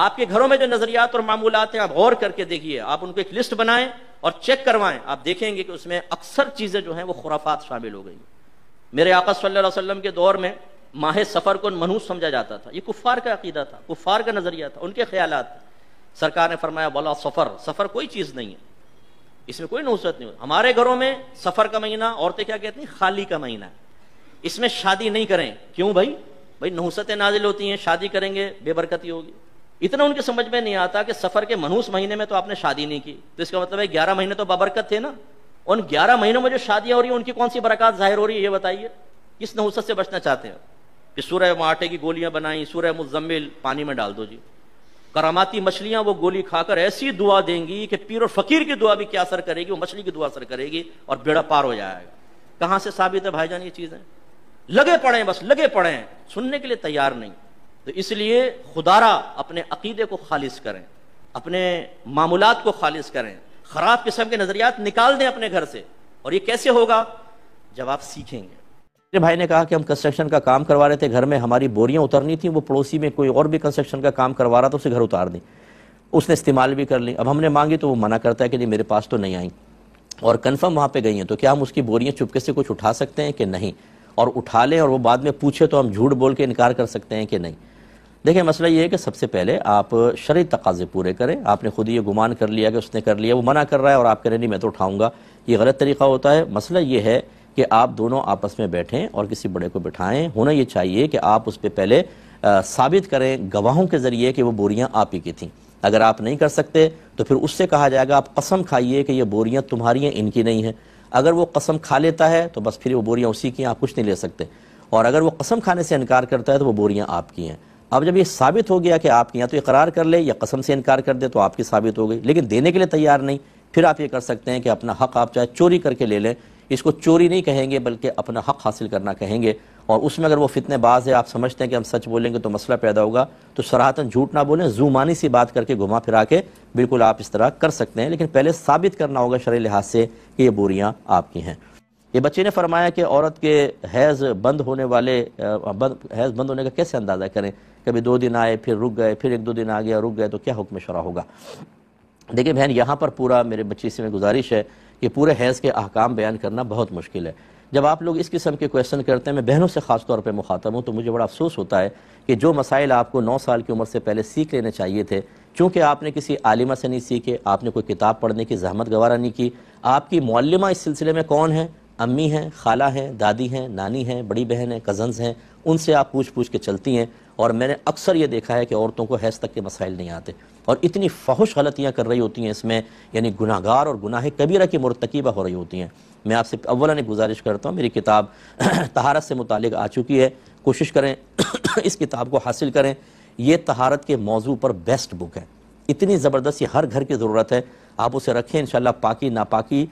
آپ کے گھروں میں جو نظریات اور معمولات ہیں آپ غور کر کے دیکھیے آپ ان کو ایک لسٹ بنائیں اور چیک کروائیں آپ دیکھیں گے کہ اس میں اکثر چیزیں جو ہیں وہ خرافات شامل ہو ہیں میرے آقا صلی اللہ علیہ وسلم کے دور میں ماہ سفر کو منحوس سمجھا جاتا تھا یہ کفار کا عقیدہ تھا کفار کا نظریہ تھا ان کے خیالات سرکار نے فرمایا بولا سفر سفر کوئی چیز نہیں ہے اس میں کوئی نوسرت نہیں ہمارے گھروں میں سفر کا مہینہ عورتیں کیا کہتی ہیں خالی کا مہینہ ہے اس میں شادی نہیں کریں کیوں بھائی بھائی نوسرتیں نازل ہوتی ہیں شادی کریں گے بے برکتی ہوگی اتنا ان کی سمجھ میں نہیں آتا کہ سفر کے منہوس مہینے میں تو آپ نے شادی نہیں کی تو اس کا مطلب ہے گیارہ مہینے تو بابرکت تھے نا ان گیارہ مہینوں میں جو شادیاں ہو رہی ہیں ان کی کون سی برکات ظاہر ہو رہی ہے یہ بتائیے کس نحوس سے بچنا چاہتے ہیں کہ سورہ آٹے کی گولیاں بنائیں سورہ مزمل پانی میں ڈال دو جی کراماتی مچھلیاں وہ گولی کھا کر ایسی دعا دیں گی کہ پیر اور فقیر کی دعا بھی کیا اثر کرے گی وہ مچھلی کی دعا اثر کرے گی اور بیڑا پار ہو جائے گا کہاں سے ثابت ہے بھائی جان یہ چیزیں لگے پڑے ہیں بس لگے پڑے ہیں سننے کے لیے تیار نہیں تو اس لیے خدارہ اپنے عقیدے کو خالص کریں اپنے معمولات کو خالص کریں خراب قسم کے نظریات نکال دیں اپنے گھر سے اور یہ کیسے ہوگا جب آپ سیکھیں گے میرے بھائی نے کہا کہ ہم کنسٹرکشن کا کام کروا رہے تھے گھر میں ہماری بوریاں اترنی تھیں وہ پڑوسی میں کوئی اور بھی کنسٹرکشن کا کام کروا رہا تھا اسے گھر اتار دیں اس نے استعمال بھی کر لی اب ہم نے مانگی تو وہ منع کرتا ہے کہ نہیں میرے پاس تو نہیں آئیں اور کنفرم وہاں پہ گئی ہیں تو کیا ہم اس کی بوریاں چپکے سے کچھ اٹھا سکتے ہیں کہ نہیں اور اٹھا لیں اور وہ بعد میں پوچھے تو ہم جھوٹ بول کے انکار کر سکتے ہیں کہ نہیں دیکھیں مسئلہ یہ ہے کہ سب سے پہلے آپ شرعی تقاضے پورے کریں آپ نے خود یہ گمان کر لیا کہ اس نے کر لیا وہ منع کر رہا ہے اور آپ کہہ رہے ہیں نہیں میں تو اٹھاؤں گا یہ غلط طریقہ ہوتا ہے مسئلہ یہ ہے کہ آپ دونوں آپس میں بیٹھیں اور کسی بڑے کو بٹھائیں ہونا یہ چاہیے کہ آپ اس پہ پہلے ثابت کریں گواہوں کے ذریعے کہ وہ بوریاں آپ ہی کی تھیں اگر آپ نہیں کر سکتے تو پھر اس سے کہا جائے گا آپ قسم کھائیے کہ یہ بوریاں تمہاری ہیں ان کی نہیں ہیں اگر وہ قسم کھا لیتا ہے تو بس پھر وہ بوریاں اسی کی ہیں آپ کچھ نہیں لے سکتے اور اگر وہ قسم کھانے سے انکار کرتا ہے تو وہ بوریاں آپ کی ہیں اب جب یہ ثابت ہو گیا کہ آپ کی یہاں تو اقرار کر لے یا قسم سے انکار کر دے تو آپ کی ثابت ہو گئی لیکن دینے کے لیے تیار نہیں پھر آپ یہ کر سکتے ہیں کہ اپنا حق آپ چاہے چوری کر کے لے لیں اس کو چوری نہیں کہیں گے بلکہ اپنا حق حاصل کرنا کہیں گے اور اس میں اگر وہ فتنے باز ہے آپ سمجھتے ہیں کہ ہم سچ بولیں گے تو مسئلہ پیدا ہوگا تو سراہتاً جھوٹ نہ بولیں زومانی سی بات کر کے گھما پھرا کے بالکل آپ اس طرح کر سکتے ہیں لیکن پہلے ثابت کرنا ہوگا شرح لحاظ سے کہ یہ بوریاں آپ کی ہیں یہ بچے نے فرمایا کہ عورت کے حیض بند ہونے والے حیض بند ہونے کا کیسے اندازہ کریں کبھی دو دن آئے پھر رک گئے پھر ایک دو دن آ گیا رک گئے تو کیا حکم شرع ہوگا دیکھیں بہن یہاں پر پورا میرے بچی سے میں گزارش ہے کہ پورے حیض کے احکام بیان کرنا بہت مشکل ہے جب آپ لوگ اس قسم کے کوشچن کرتے ہیں میں بہنوں سے خاص طور پہ مخاطب ہوں تو مجھے بڑا افسوس ہوتا ہے کہ جو مسائل آپ کو نو سال کی عمر سے پہلے سیکھ لینے چاہیے تھے چونکہ آپ نے کسی عالمہ سے نہیں سیکھے آپ نے کوئی کتاب پڑھنے کی زحمت گوارہ نہیں کی آپ کی معلمہ اس سلسلے میں کون ہے امی ہیں خالہ ہیں دادی ہیں نانی ہیں بڑی بہن ہیں کزنز ہیں ان سے آپ پوچھ پوچھ کے چلتی ہیں اور میں نے اکثر یہ دیکھا ہے کہ عورتوں کو حیض تک کے مسائل نہیں آتے اور اتنی فوحش غلطیاں کر رہی ہوتی ہیں اس میں یعنی گناہ گار اور گناہ کبیرہ کی مرتقیبہ ہو رہی ہوتی ہیں میں آپ سے اولا نے گزارش کرتا ہوں میری کتاب تہارت سے متعلق آ چکی ہے کوشش کریں اس کتاب کو حاصل کریں یہ تہارت کے موضوع پر بیسٹ بک ہے اتنی زبردست یہ ہر گھر کی ضرورت ہے آپ اسے رکھیں انشاءاللہ پاکی ناپاکی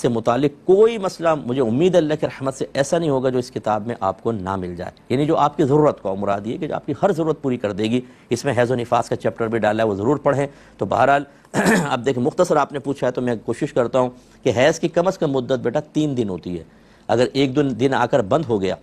سے متعلق کوئی مسئلہ مجھے امید اللہ کے رحمت سے ایسا نہیں ہوگا جو اس کتاب میں آپ کو نہ مل جائے یعنی جو آپ کی ضرورت کو مراد یہ کہ جو آپ کی ہر ضرورت پوری کر دے گی اس میں حیض و نفاس کا چیپٹر بھی ڈالا ہے وہ ضرور پڑھیں تو بہرحال آپ دیکھیں مختصر آپ نے پوچھا ہے تو میں کوشش کرتا ہوں کہ حیض کی کم از کم مدت بیٹا تین دن ہوتی ہے اگر ایک دن دن آ کر بند ہو گیا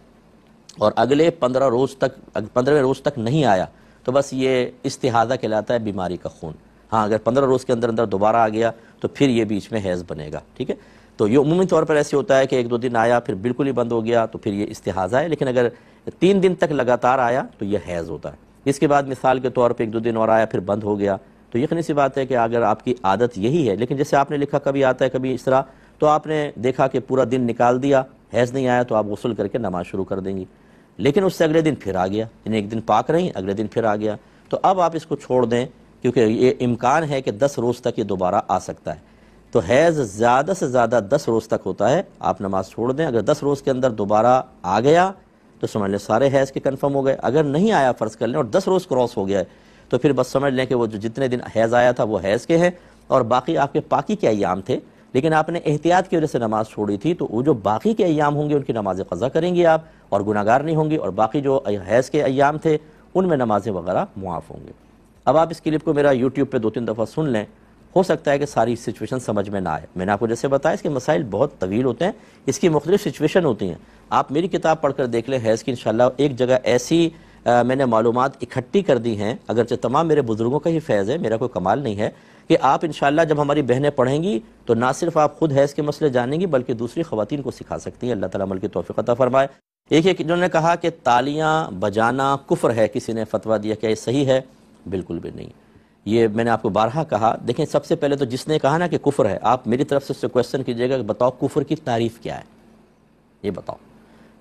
اور اگلے پندرہ روز تک پندرہ روز تک نہیں آیا تو بس یہ استحادہ کہلاتا ہے بیماری کا خون ہاں اگر پندرہ روز کے اندر اندر دوبارہ آ گیا تو پھر یہ بیچ میں حیض بنے گا ٹھیک ہے تو یہ عمومی طور پر ایسے ہوتا ہے کہ ایک دو دن آیا پھر بالکل ہی بند ہو گیا تو پھر یہ استحاضہ ہے لیکن اگر تین دن تک لگاتار آیا تو یہ حیض ہوتا ہے اس کے بعد مثال کے طور پہ ایک دو دن اور آیا پھر بند ہو گیا تو یقینی سی بات ہے کہ اگر آپ کی عادت یہی ہے لیکن جیسے آپ نے لکھا کبھی آتا ہے کبھی اس طرح تو آپ نے دیکھا کہ پورا دن نکال دیا حیض نہیں آیا تو آپ غسل کر کے نماز شروع کر دیں گی لیکن اس سے اگلے دن پھر آ گیا یعنی ایک دن پاک رہیں اگلے دن پھر آ گیا تو اب آپ اس کو چھوڑ دیں کیونکہ یہ امکان ہے کہ دس روز تک یہ دوبارہ آ سکتا ہے تو حیض زیادہ سے زیادہ دس روز تک ہوتا ہے آپ نماز چھوڑ دیں اگر دس روز کے اندر دوبارہ آ گیا تو سمجھ لیں سارے حیض کے کنفرم ہو گئے اگر نہیں آیا فرض کر لیں اور دس روز کراس ہو گیا ہے تو پھر بس سمجھ لیں کہ وہ جو جتنے دن حیض آیا تھا وہ حیض کے ہیں اور باقی آپ کے پاکی کے ایام تھے لیکن آپ نے احتیاط کی وجہ سے نماز چھوڑی تھی تو وہ جو باقی کے ایام ہوں گے ان کی نمازیں قضا کریں گی آپ اور گناہگار نہیں ہوں گی اور باقی جو حیض کے ایام تھے ان میں نمازیں وغیرہ معاف ہوں گے اب آپ اس کلپ کو میرا یوٹیوب پہ دو تین دفعہ سن لیں ہو سکتا ہے کہ ساری سچویشن سمجھ میں نہ آئے میں نے آپ کو جیسے بتایا اس کے مسائل بہت طویل ہوتے ہیں اس کی مختلف سچویشن ہوتی ہیں آپ میری کتاب پڑھ کر دیکھ لیں حیض کی انشاءاللہ ایک جگہ ایسی میں نے معلومات اکھٹی کر دی ہیں اگرچہ تمام میرے بزرگوں کا ہی فیض ہے میرا کوئی کمال نہیں ہے کہ آپ انشاءاللہ جب ہماری بہنیں پڑھیں گی تو نہ صرف آپ خود حیض کے مسئلے جانیں گی بلکہ دوسری خواتین کو سکھا سکتی ہیں اللہ تعالیٰ عمل کی عطا فرمائے ایک ایک انہوں نے کہا کہ تالیاں بجانا کفر ہے کسی نے فتویٰ دیا کہ یہ صحیح ہے بالکل بھی نہیں یہ میں نے آپ کو بارہا کہا دیکھیں سب سے پہلے تو جس نے کہا نا کہ کفر ہے آپ میری طرف سے اس سے کویشچن کیجیے گا کہ بتاؤ کفر کی تعریف کیا ہے یہ بتاؤ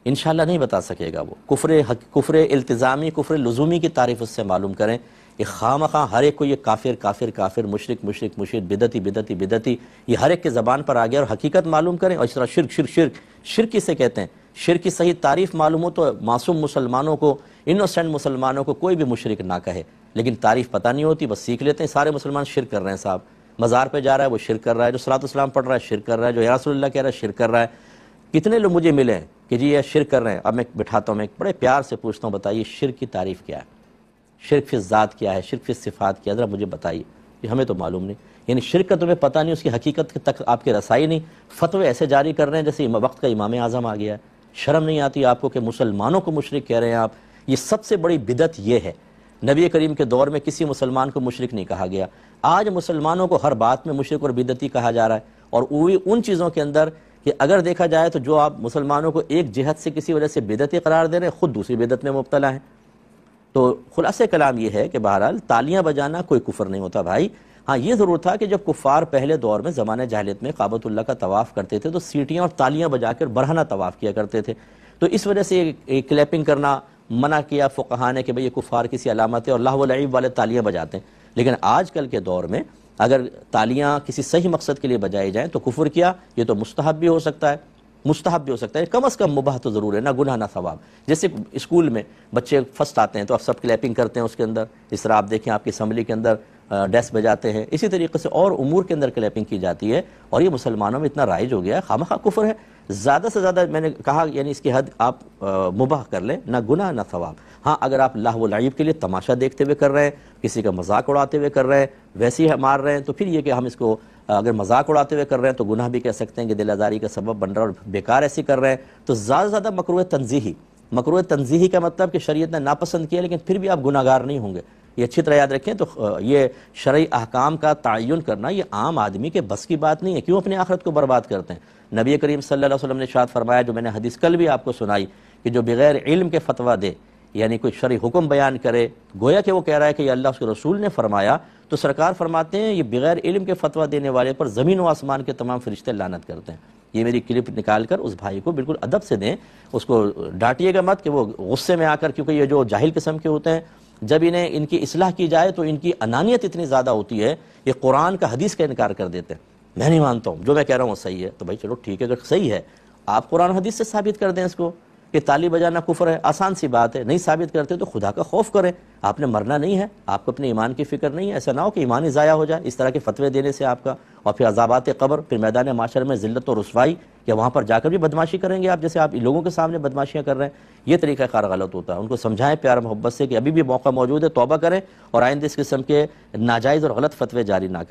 انشاءاللہ نہیں بتا سکے گا وہ کفر حق کفر التزامی کفر لزومی کی تعریف اس سے معلوم کریں یہ خام مخواہ ہر ایک کو یہ کافر کافر کافر مشرق مشرق مشرق بدتی بدتی بدتی یہ ہر ایک کے زبان پر آ گیا اور حقیقت معلوم کریں اور اس طرح شرک شرک شرک شرک سے کہتے ہیں شرک کی صحیح تعریف معلوم ہو تو معصوم مسلمانوں کو انوسنٹ مسلمانوں کو کوئی بھی مشرق نہ کہے لیکن تعریف پتہ نہیں ہوتی بس سیکھ لیتے ہیں سارے مسلمان شرک کر رہے ہیں صاحب مزار پہ جا رہا ہے وہ شرک کر رہا ہے جو صلاحت و اسلام پڑھ رہا ہے شرک کر رہا ہے جو یا رسول اللہ کہہ رہا ہے شرک کر رہا ہے کتنے لوگ مجھے ملے ہیں کہ جی یہ شرک کر رہے ہیں اب میں بٹھاتا ہوں میں بڑے پیار سے پوچھتا ہوں بتائیے شرک کی تعریف کیا ہے شرک فی ذات کیا ہے شرک فی صفات کیا ذرا مجھے بتائیے یہ ہمیں تو معلوم نہیں یعنی کا تمہیں پتہ نہیں اس کی حقیقت تک آپ کی رسائی نہیں فتوے ایسے جاری کر رہے ہیں جیسے وقت کا امام اعظم آ گیا ہے شرم نہیں آتی آپ کو کہ مسلمانوں کو مشرق کہہ رہے ہیں آپ یہ سب سے بڑی بدت یہ ہے نبی کریم کے دور میں کسی مسلمان کو مشرک نہیں کہا گیا آج مسلمانوں کو ہر بات میں مشرق اور بیدتی کہا جا رہا ہے اور وہی ان چیزوں کے اندر کہ اگر دیکھا جائے تو جو آپ مسلمانوں کو ایک جہت سے کسی وجہ سے بےدتی قرار دے رہے ہیں خود دوسری بےدت میں مبتلا ہیں تو خلاصۂ کلام یہ ہے کہ بہرحال تالیاں بجانا کوئی کفر نہیں ہوتا بھائی ہاں یہ ضرور تھا کہ جب کفار پہلے دور میں زمانہ جہلیت میں قابط اللہ کا طواف کرتے تھے تو سیٹیاں اور تالیاں بجا کر برہنہ طواف کیا کرتے تھے تو اس وجہ سے کلیپنگ کرنا منع کیا فکہان نے کہ بھئی یہ کفار کسی علامت ہے اور لہو لعیب والے تالیاں بجاتے ہیں لیکن آج کل کے دور میں اگر تالیاں کسی صحیح مقصد کے لیے بجائی جائیں تو کفر کیا یہ تو مستحب بھی ہو سکتا ہے مستحب بھی ہو سکتا ہے کم از کم مباح تو ضرور ہے نہ گناہ نہ ثواب جیسے اسکول میں بچے فسٹ آتے ہیں تو آپ سب کلیپنگ کرتے ہیں اس کے اندر اس طرح آپ دیکھیں آپ کی اسمبلی کے اندر ڈیس بجاتے ہیں اسی طریقے سے اور امور کے اندر کلیپنگ کی جاتی ہے اور یہ مسلمانوں میں اتنا رائج ہو گیا ہے خمحہ کفر ہے زیادہ سے زیادہ میں نے کہا یعنی اس کی حد آپ مباح کر لیں نہ گناہ نہ ثواب ہاں اگر آپ لاہ و لعیب کے لیے تماشا دیکھتے ہوئے کر رہے ہیں کسی کا مذاق اڑاتے ہوئے کر رہے ہیں ویسی ہی مار رہے ہیں تو پھر یہ کہ ہم اس کو اگر مذاق اڑاتے ہوئے کر رہے ہیں تو گناہ بھی کہہ سکتے ہیں کہ دل آزاری کا سبب بن رہا ہے اور بیکار ایسی کر رہے ہیں تو زیادہ سے زیادہ مقروِ تنظیحی مقروع تنظیحی کا مطلب کہ شریعت نے ناپسند کیا لیکن پھر بھی آپ گناہ گار نہیں ہوں گے یہ اچھی طرح یاد رکھیں تو یہ شرعی احکام کا تعین کرنا یہ عام آدمی کے بس کی بات نہیں ہے کیوں اپنے آخرت کو برباد کرتے ہیں نبی کریم صلی اللہ علیہ وسلم نے شاد فرمایا جو میں نے حدیث کل بھی آپ کو سنائی کہ جو بغیر علم کے فتویٰ دے یعنی کوئی شرعی حکم بیان کرے گویا کہ وہ کہہ رہا ہے کہ یہ اللہ اس کے رسول نے فرمایا تو سرکار فرماتے ہیں یہ بغیر علم کے فتویٰ دینے والے پر زمین و آسمان کے تمام فرشتے لانت کرتے ہیں یہ میری کلپ نکال کر اس بھائی کو بالکل ادب سے دیں اس کو ڈانٹیے گا مت کہ وہ غصے میں آ کر کیونکہ یہ جو جاہل قسم کے ہوتے ہیں جب انہیں ان کی اصلاح کی جائے تو ان کی انانیت اتنی زیادہ ہوتی ہے یہ قرآن کا حدیث کا انکار کر دیتے ہیں میں نہیں مانتا ہوں جو میں کہہ رہا ہوں وہ صحیح ہے تو بھائی چلو ٹھیک ہے اگر صحیح ہے آپ قرآن حدیث سے ثابت کر دیں اس کو کہ تالی بجانا کفر ہے آسان سی بات ہے نہیں ثابت کرتے تو خدا کا خوف کریں آپ نے مرنا نہیں ہے آپ کو اپنے ایمان کی فکر نہیں ہے ایسا نہ ہو کہ ایمان ہی ضائع ہو جائے اس طرح کے فتوے دینے سے آپ کا اور پھر عذابات قبر پھر میدان معاشرے میں ذلت و رسوائی کہ وہاں پر جا کر بھی بدماشی کریں گے آپ جیسے آپ لوگوں کے سامنے بدماشیاں کر رہے ہیں یہ طریقہ کار غلط ہوتا ہے ان کو سمجھائیں پیار محبت سے کہ ابھی بھی موقع موجود ہے توبہ کریں اور آئندہ اس قسم کے ناجائز اور غلط فتوے جاری نہ کریں